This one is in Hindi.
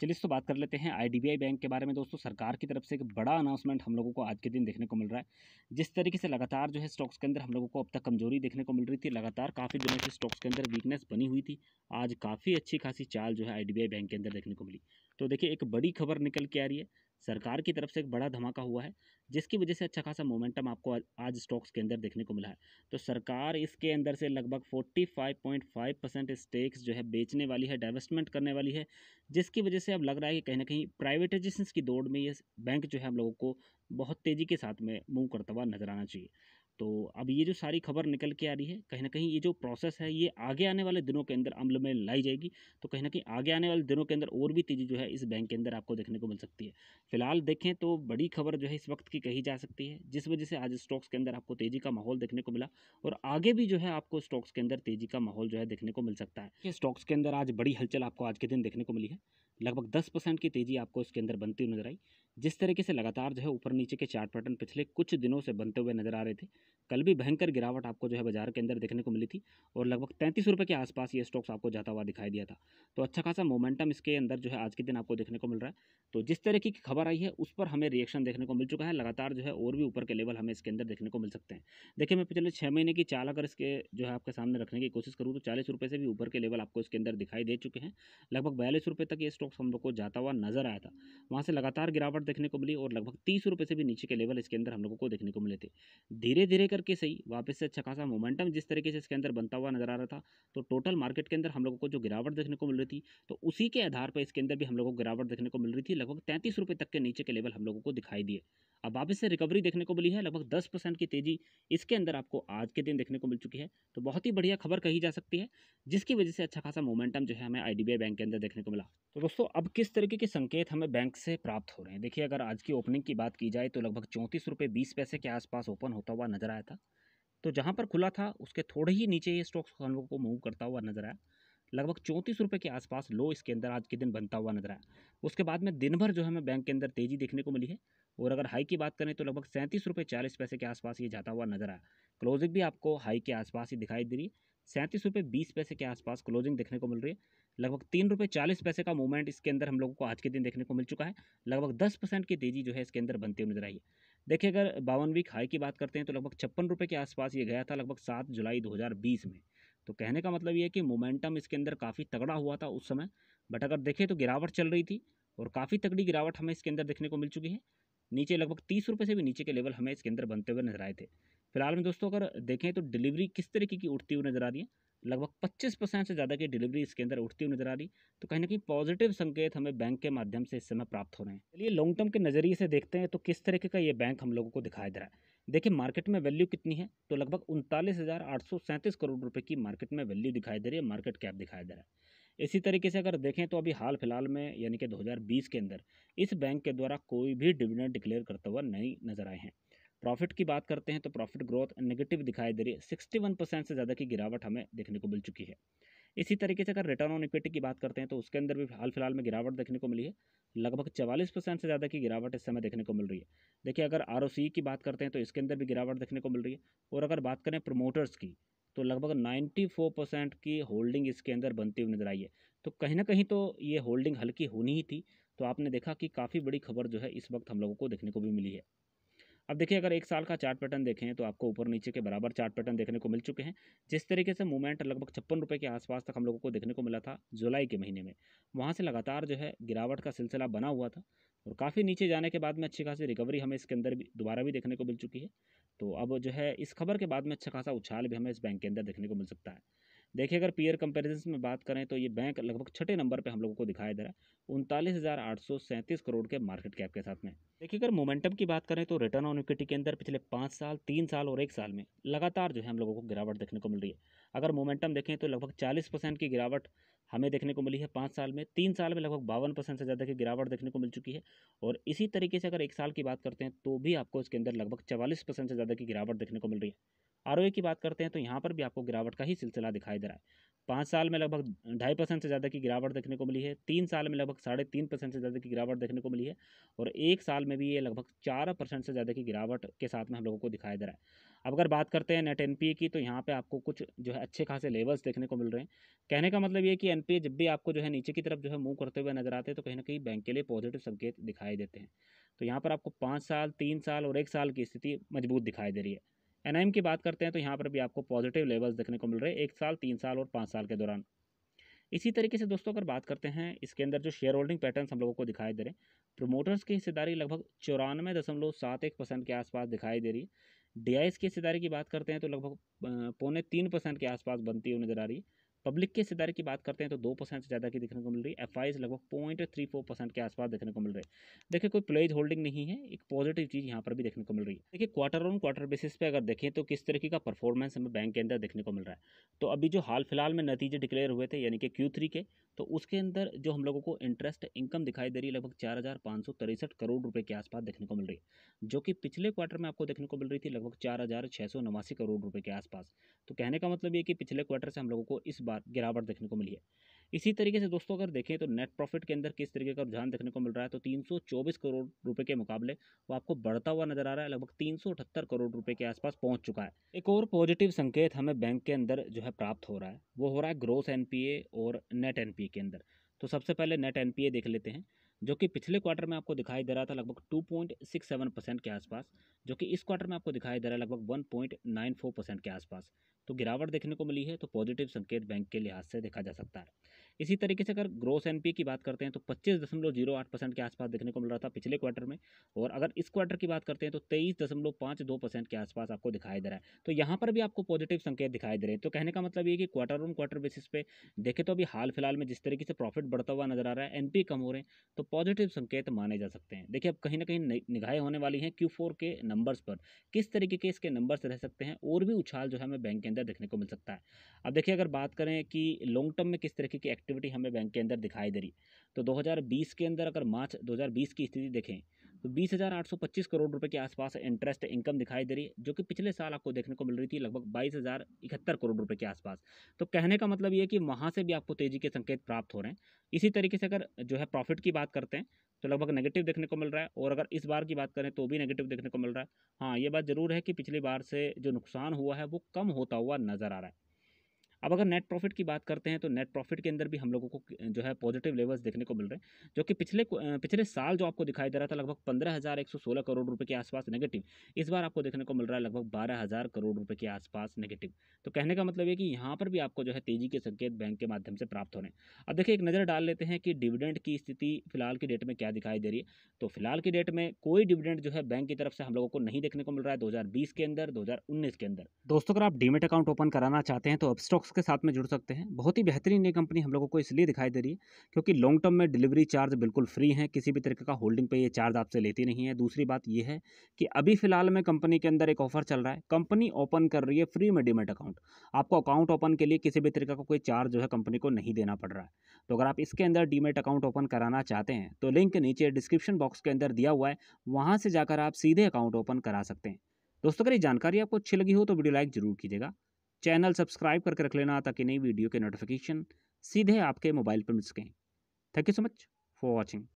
चलिए इसको तो बात कर लेते हैं आईडीबीआई बैंक के बारे में दोस्तों सरकार की तरफ से एक बड़ा अनाउंसमेंट हम लोगों को आज के दिन देखने को मिल रहा है जिस तरीके से लगातार जो है स्टॉक्स के अंदर हम लोगों को अब तक कमजोरी देखने को मिल रही थी लगातार काफ़ी दिनों से स्टॉक्स के अंदर वीकनेस बनी हुई थी आज काफ़ी अच्छी खासी चाल जो है आई बैंक के अंदर देखने को मिली तो देखिए एक बड़ी खबर निकल के आ रही है सरकार की तरफ से एक बड़ा धमाका हुआ है जिसकी वजह से अच्छा खासा मोमेंटम आपको आज स्टॉक्स के अंदर देखने को मिला है तो सरकार इसके अंदर से लगभग 45.5 परसेंट स्टेक्स जो है बेचने वाली है डाइवेस्टमेंट करने वाली है जिसकी वजह से अब लग रहा है कि कहीं ना कहीं प्राइवेटाइजेशन की दौड़ में ये बैंक जो है हम लोगों को बहुत तेज़ी के साथ में मूव करता हुआ नजर आना चाहिए तो अब ये जो सारी खबर निकल के आ रही है कहीं ना कहीं ये जो प्रोसेस है ये आगे आने वाले दिनों के अंदर अमल में लाई जाएगी तो कहीं ना कहीं आगे आने वाले दिनों के अंदर और भी तेज़ी जो है इस बैंक के अंदर आपको देखने को मिल सकती है फिलहाल देखें तो बड़ी खबर जो है इस वक्त की कही जा सकती है जिस वजह से आज स्टॉक्स के अंदर आपको तेज़ी का माहौल देखने को मिला और आगे भी जो है आपको स्टॉक्स के अंदर तेज़ी का माहौल जो है देखने को मिल सकता है स्टॉक्स के अंदर आज बड़ी हलचल आपको आज के दिन देखने को मिली है लगभग दस परसेंट की तेज़ी आपको इसके अंदर बनती नजर आई जिस तरीके से लगातार जो है ऊपर नीचे के चार्ट पैटर्न पिछले कुछ दिनों से बनते हुए नजर आ रहे थे कल भी भयंकर गिरावट आपको जो है बाजार के अंदर देखने को मिली थी और लगभग तैंतीस रुपये के आसपास ये स्टॉक्स आपको जाता हुआ दिखाई दिया था तो अच्छा खासा मोमेंटम इसके अंदर जो है आज के दिन आपको देखने को मिल रहा है तो जिस तरीके की खबर आई है उस पर हमें रिएक्शन देखने को मिल चुका है लगातार जो है और भी ऊपर के लेवल हमें इसके अंदर देखने को मिल सकते हैं देखिए मैं पिछले छः महीने की चाल अगर इसके जो है आपके सामने रखने की कोशिश करूँ तो चालीस रुपये से भी ऊपर के लेवल आपको इसके अंदर दिखाई दे चुके हैं लगभग बयालीस रुपये तक ये स्टॉक्स हम लोग को जाता हुआ नजर आया था वहाँ से लगातार गिरावट देखने को मिली और लगभग तीस रुपये से भी नीचे के लेवल इसके अंदर हम लोगों को देखने को मिले थे धीरे धीरे करके सही वापस से अच्छा खासा मोमेंटम जिस तरीके से इसके अंदर बनता हुआ नजर आ रहा था तो टोटल मार्केट के अंदर हम लोगों को जो गिरावट देखने को मिल रही थी तो उसी के आधार पर इसके अंदर भी हम लोगों को गिरावट देखने को मिल रही थी लगभग तैंतीस रुपये तक के नीचे के लेवल हम लोगों को दिखाई दिए अब वापस से रिकवरी देखने को मिली है लगभग दस की तेज़ी इसके अंदर आपको आज के दिन देखने को मिल चुकी है तो बहुत ही बढ़िया खबर कही जा सकती है जिसकी वजह से अच्छा खासा मोमेंटम जो है हमें आई बैंक के अंदर देखने को मिला तो दोस्तों अब किस तरीके के संकेत हमें बैंक से प्राप्त हो रहे हैं देखिए अगर आज की ओपनिंग की बात की जाए तो लगभग चौंतीस रुपये बीस पैसे के आसपास ओपन होता हुआ नजर आया था तो जहाँ पर खुला था उसके थोड़े ही नीचे ये स्टॉक्स हम लोगों को मूव करता हुआ नजर आया लगभग चौंतीस रुपये के आसपास लो इसके अंदर आज के दिन बनता हुआ नजर आया उसके बाद में दिन भर जो हमें बैंक के अंदर तेज़ी देखने को मिली है और अगर हाई की बात करें तो लगभग सैंतीस रुपये चालीस पैसे के आसपास ये जाता हुआ नजर आया क्लोजिंग भी आपको हाई के आसपास ही दिखाई दे रही है सैंतीस रुपये बीस पैसे के आसपास क्लोजिंग देखने को मिल रही है लगभग तीन रुपये चालीस पैसे का मूवमेंट इसके अंदर हम लोगों को आज के दिन देखने को मिल चुका है लगभग दस परसेंट की तेज़ी जो है इसके अंदर बनती हुई नजर आई है देखिए अगर बावन वीक हाई की बात करते हैं तो लगभग छप्पन रुपये के आसपास ये गया था लगभग सात जुलाई बीस में तो कहने का मतलब ये है कि मोमेंटम इसके अंदर काफ़ी तगड़ा हुआ था उस समय बट अगर देखें तो गिरावट चल रही थी और काफ़ी तगड़ी गिरावट हमें इसके अंदर देखने को मिल चुकी है नीचे लगभग तीस रुपये से भी नीचे के लेवल हमें इसके अंदर बनते हुए नजर आए थे फिलहाल में दोस्तों अगर देखें तो डिलीवरी किस तरीके की उठती हुई नजर आ रही है लगभग 25 परसेंट से ज़्यादा की डिलीवरी इसके अंदर उठती हुई नजर आ रही तो कहीं ना कहीं पॉजिटिव संकेत हमें बैंक के माध्यम से इस समय प्राप्त हो रहे हैं चलिए लॉन्ग टर्म के नज़रिए से देखते हैं तो किस तरीके का ये बैंक हम लोगों को दिखाई दे रहा है देखिए मार्केट में वैल्यू कितनी है तो लगभग उनतालीस करोड़ रुपये की मार्केट में वैल्यू दिखाई दे रही है मार्केट कैप दिखाई दे रहा है इसी तरीके से अगर देखें तो अभी हाल फिलहाल में यानी कि 2020 के अंदर इस बैंक के द्वारा कोई भी डिविडेंड डिक्लेयर करता हुआ नहीं नजर आए हैं प्रॉफिट की बात करते हैं तो प्रॉफिट ग्रोथ नेगेटिव दिखाई दे रही है सिक्सटी वन परसेंट से ज़्यादा की गिरावट हमें देखने को मिल चुकी है इसी तरीके से अगर रिटर्न ऑन इक्विटी की बात करते हैं तो उसके अंदर भी हाल फिलहाल में गिरावट देखने को मिली है लगभग चवालीस परसेंट से ज़्यादा की गिरावट इस समय देखने को मिल रही है देखिए अगर आर e की बात करते हैं तो इसके अंदर भी गिरावट देखने को मिल रही है और अगर बात करें प्रमोटर्स की तो लगभग नाइन्टी परसेंट की होल्डिंग इसके अंदर बनती हुई नजर आई है तो कहीं ना कहीं तो ये होल्डिंग हल्की होनी ही थी तो आपने देखा कि काफ़ी बड़ी खबर जो है इस वक्त हम लोगों को देखने को भी मिली है अब देखिए अगर एक साल का चार्ट पैटर्न देखें तो आपको ऊपर नीचे के बराबर चार्ट पैटर्न देखने को मिल चुके हैं जिस तरीके से मूवमेंट लगभग छप्पन रुपये के आसपास तक हम लोगों को देखने को मिला था जुलाई के महीने में वहाँ से लगातार जो है गिरावट का सिलसिला बना हुआ था और काफ़ी नीचे जाने के बाद में अच्छी खासी रिकवरी हमें इसके अंदर भी दोबारा भी देखने को मिल चुकी है तो अब जो है इस खबर के बाद में अच्छा खासा उछाल भी हमें इस बैंक के अंदर देखने को मिल सकता है देखिए अगर पीयर कंपेरिजन में बात करें तो ये बैंक लगभग छठे नंबर पे हम लोगों को दिखाई दे रहा है उनतालीस करोड़ के मार्केट कैप के साथ में देखिए अगर मोमेंटम की बात करें तो रिटर्न ऑन इक्विटी के अंदर पिछले पाँच साल तीन साल और एक साल में लगातार जो है हम लोगों को गिरावट देखने को मिल रही है अगर मोमेंटम देखें तो लगभग चालीस परसेंट की गिरावट हमें देखने को मिली है पाँच साल में तीन साल में लगभग बावन परसेंट से ज़्यादा की गिरावट देखने को मिल चुकी है और इसी तरीके से अगर एक साल की बात करते हैं तो भी आपको इसके अंदर लगभग चवालीस परसेंट से ज़्यादा की गिरावट देखने को मिल रही है आर की बात करते हैं तो यहाँ पर भी आपको गिरावट का ही सिलसिला दिखाई दे रहा है पाँच साल में लगभग ढाई परसेंट से ज़्यादा की गिरावट देखने को मिली है तीन साल में लगभग साढ़े तीन परसेंट से ज़्यादा की गिरावट देखने को मिली है और एक साल में भी ये लगभग चार परसेंट से ज़्यादा की गिरावट के साथ में हम लोगों को दिखाई दे रहा है अब अगर बात करते हैं नेट एन की तो यहाँ पे आपको कुछ जो है अच्छे खासे लेवल्स देखने को मिल रहे हैं कहने का मतलब ये कि एन जब भी आपको जो है नीचे की तरफ जो है मूव करते हुए नजर आते हैं तो कहीं ना कहीं बैंक के लिए पॉजिटिव संकेत दिखाई देते हैं तो यहाँ पर आपको पाँच साल तीन साल और एक साल की स्थिति मजबूत दिखाई दे रही है एन की बात करते हैं तो यहाँ पर भी आपको पॉजिटिव लेवल्स देखने को मिल रहे हैं एक साल तीन साल और पाँच साल के दौरान इसी तरीके से दोस्तों अगर बात करते हैं इसके अंदर जो शेयर होल्डिंग पैटर्न हम लोगों को दिखाई दे रहे हैं प्रोमोटर्स की हिस्सेदारी लगभग चौरानवे दशमलव सात एक परसेंट के आसपास दिखाई दे रही है डी की हिस्सेदारी की बात करते हैं तो लगभग पौने तीन परसेंट के आसपास बनती हुई नजर आ रही है पब्लिक के सितारे की बात करते हैं तो दो परसेंट से ज़्यादा की देखने को मिल रही है एफ आई लगभग पॉइंट थ्री फोर परसेंट के आसपास देखने को मिल रही है देखिए कोई प्लेज होल्डिंग नहीं है एक पॉजिटिव चीज़ यहाँ पर भी देखने को मिल रही है देखिए क्वार्टर ऑन क्वार्टर बेसिस पे अगर देखें तो किस तरीके का परफॉर्मेंस हमें बैंक के अंदर देखने को मिल रहा है तो अभी जो हाल फिलहाल में नतीजे डिक्लेयर हुए थे यानी कि क्यू थ्री के तो उसके अंदर जो हम लोगों को इंटरेस्ट इनकम दिखाई दे रही है लगभग चार हज़ार सौ तिरसठ करोड़ रुपये के आसपास देखने को मिल रही है जो कि पिछले क्वार्टर में आपको देखने को मिल रही थी लगभग चार हज़ार छः सौ नवासी करोड़ रुपये के आसपास तो कहने का मतलब ये कि पिछले क्वार्टर से हम लोगों को इस बार गिरावट गिरावट देखने को मिली है इसी तरीके से दोस्तों अगर देखें तो नेट प्रॉफिट के अंदर किस तरीके का रुझान देखने को मिल रहा है तो 324 करोड़ रुपए के मुकाबले वो आपको बढ़ता हुआ नजर आ रहा है लगभग तीन करोड़ रुपए के आसपास पहुंच चुका है एक और पॉजिटिव संकेत हमें बैंक के अंदर जो है प्राप्त हो रहा है वो हो रहा है ग्रोथ एनपीए और नेट एनपीए के अंदर तो सबसे पहले नेट एनपीए देख लेते हैं जो कि पिछले क्वार्टर में आपको दिखाई दे रहा था लगभग 2.67 परसेंट के आसपास जो कि इस क्वार्टर में आपको दिखाई दे रहा है लगभग 1.94 परसेंट के आसपास तो गिरावट देखने को मिली है तो पॉजिटिव संकेत बैंक के लिहाज से देखा जा सकता है इसी तरीके से अगर ग्रोस एनपी की बात करते हैं तो पच्चीस दशमलव जीरो आठ परसेंट के आसपास देखने को मिल रहा था पिछले क्वार्टर में और अगर इस क्वार्टर की बात करते हैं तो तेईस दशमलव पाँच दो परसेंट के आसपास आपको दिखाई दे रहा है तो यहाँ पर भी आपको पॉजिटिव संकेत दिखाई दे रहे हैं तो कहने का मतलब ये कि क्वार्टर ऑन क्वार्टर बेसिस पे देखें तो अभी हाल फिलहाल में जिस तरीके से प्रॉफिट बढ़ता हुआ नजर आ रहा है एनपी कम हो रहे हैं तो पॉजिटिव संकेत माने जा सकते हैं देखिए अब कहीं ना कहीं निगाहें होने वाली हैं क्यू फोर के नंबर्स पर किस तरीके के इसके नंबर्स रह सकते हैं और भी उछाल जो है हमें बैंक के अंदर देखने को मिल सकता है अब देखिए अगर बात करें कि लॉन्ग टर्म में किस तरीके की एक्टिविटी हमें बैंक के अंदर दिखाई दे रही तो दो के अंदर अगर मार्च दो की स्थिति देखें तो बीस हज़ार आठ सौ पच्चीस करोड़ रुपए के आसपास इंटरेस्ट इनकम दिखाई दे रही है जो कि पिछले साल आपको देखने को मिल रही थी लगभग बाईस हज़ार इकहत्तर करोड़ रुपए के आसपास तो कहने का मतलब ये कि वहाँ से भी आपको तेज़ी के संकेत प्राप्त हो रहे हैं इसी तरीके से अगर जो है प्रॉफिट की बात करते हैं तो लगभग नेगेटिव देखने को मिल रहा है और अगर इस बार की बात करें तो भी नेगेटिव देखने को मिल रहा है हाँ ये बात ज़रूर है कि पिछली बार से जो नुकसान हुआ है वो कम होता हुआ नज़र आ रहा है अब अगर नेट प्रॉफिट की बात करते हैं तो नेट प्रॉफिट के अंदर भी हम लोगों को जो है पॉजिटिव लेवल्स देखने को मिल रहे हैं जो कि पिछले पिछले साल जो आपको दिखाई दे रहा था लगभग पंद्रह हज़ार एक सौ सोलह करोड़ रुपये के आसपास नेगेटिव इस बार आपको देखने को मिल रहा है लगभग बारह हज़ार करोड़ रुपये के आसपास नेगेटिव तो कहने का मतलब ये कि यहाँ पर भी आपको जो है तेज़ी के संकेत बैंक के माध्यम से प्राप्त हो रहे हैं अब देखिए एक नज़र डाल लेते हैं कि डिविडेंड की स्थिति फिलहाल की डेट में क्या दिखाई दे रही है तो फिलहाल की डेट में कोई डिविडेंड जो है बैंक की तरफ से हम लोगों को नहीं देखने को मिल रहा है दो के अंदर दो के अंदर दोस्तों अगर आप डीमेट अकाउंट ओपन कराना चाहते हैं तो अब स्टॉक स्टॉक्स के साथ में जुड़ सकते हैं बहुत ही बेहतरीन ये कंपनी हम लोगों को इसलिए दिखाई दे रही है क्योंकि लॉन्ग टर्म में डिलीवरी चार्ज बिल्कुल फ्री हैं किसी भी तरीके का होल्डिंग पे ये चार्ज आपसे लेती नहीं है दूसरी बात ये है कि अभी फिलहाल में कंपनी के अंदर एक ऑफर चल रहा है कंपनी ओपन कर रही है फ्री में डीमेट अकाउंट आपको अकाउंट ओपन के लिए किसी भी तरीके का कोई चार्ज जो है कंपनी को नहीं देना पड़ रहा है तो अगर आप इसके अंदर डीमेट अकाउंट ओपन कराना चाहते हैं तो लिंक नीचे डिस्क्रिप्शन बॉक्स के अंदर दिया हुआ है वहाँ से जाकर आप सीधे अकाउंट ओपन करा सकते हैं दोस्तों अगर ये जानकारी आपको अच्छी लगी हो तो वीडियो लाइक जरूर कीजिएगा चैनल सब्सक्राइब करके रख लेना ताकि नई वीडियो के नोटिफिकेशन सीधे आपके मोबाइल पर मिल सकें thank you so much for watching